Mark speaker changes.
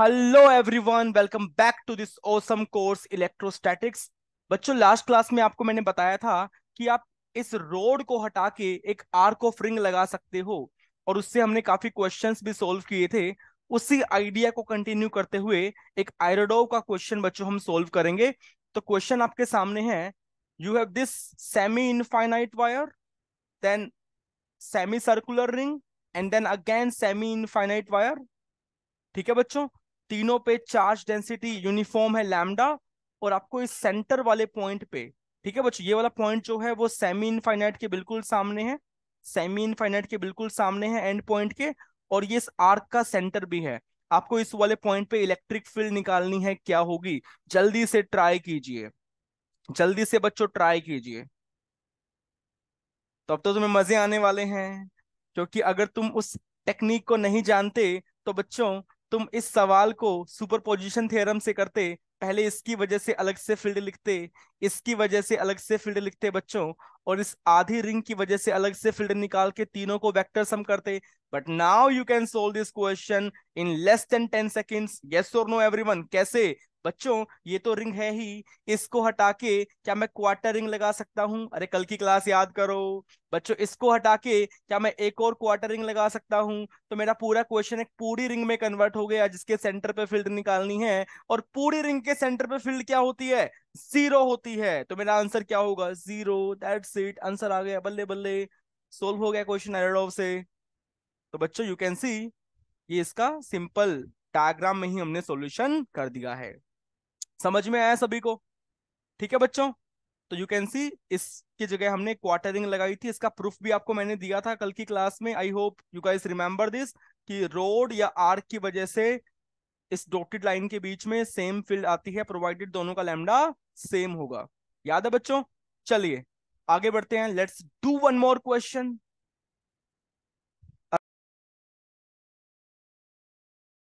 Speaker 1: hello everyone welcome back to this awesome course electrostatics बच्चों last class में आपको मैंने बताया था कि आप इस रोड को हटा के एक आर्क ऑफ रिंग लगा सकते हो और उससे हमने काफी क्वेश्चंस भी सॉल्व किए थे उसी आइडिया को कंटिन्यू करते हुए एक आयरडो का क्वेश्चन बच्चों हम सोल्व करेंगे तो क्वेश्चन आपके सामने है you have this semi infinite wire then semi circular ring and then again semi infinite wire ठीक है बच्चों तीनों पे चार्ज डेंसिटी यूनिफॉर्म है लैमडा और आपको इस सेंटर वाले पॉइंट पे ठीक है बच्चों ये वाला पॉइंट जो है वो सेमी इनफाइनाइट के बिल्कुल सामने है सेमी इनफाइनाइट के बिल्कुल सामने है एंड पॉइंट के और ये इस आर्क का सेंटर भी है आपको इस वाले पॉइंट पे इलेक्ट्रिक फील्ड निकालनी है क्या होगी जल्दी से ट्राई कीजिए जल्दी से बच्चों ट्राई कीजिए तो अब तो तुम्हें मजे आने वाले हैं क्योंकि अगर तुम उस टेक्निक को नहीं जानते तो बच्चों तुम इस सवाल को सुपरपोजिशन थ्योरम से करते पहले इसकी वजह से अलग से फील्ड लिखते इसकी वजह से अलग से फील्ड लिखते बच्चों और इस आधी रिंग की वजह से अलग से फील्ड निकाल के तीनों को वेक्टर सम करते but now you can solve this question in less than ten seconds yes और नो एवरीवन कैसे बच्चों ये तो रिंग है ही इसको हटा के क्या मैं क्वार्टर रिंग लगा सकता हूँ अरे कल की क्लास याद करो बच्चों इसको हटा के क्या मैं एक और क्वार्टर रिंग लगा सकता हूँ तो मेरा पूरा क्वेश्चन एक पूरी रिंग में कन्वर्ट हो गया जिसके सेंटर पे फील्ड निकालनी है और पूरी रिंग के सेंटर पे फील्ड क्या होती है जीरो होती है तो मेरा आंसर क्या होगा जीरो इट आंसर आ गया बल्ले बल्ले सोल्व हो गया क्वेश्चन से तो बच्चों यू कैन सी ये इसका सिंपल डायग्राम में ही हमने सॉल्यूशन कर दिया है समझ में आया सभी को ठीक है बच्चों तो यू कैन सी इसकी जगह हमने क्वार्टरिंग लगाई थी इसका प्रूफ भी आपको मैंने दिया था कल की क्लास में I hope you guys remember this कि रोड या आर्क की वजह से इस डॉटेड लाइन के बीच में सेम फील्ड आती है प्रोवाइडेड दोनों का लेमडा सेम होगा याद है बच्चों चलिए आगे बढ़ते हैं let's do one more question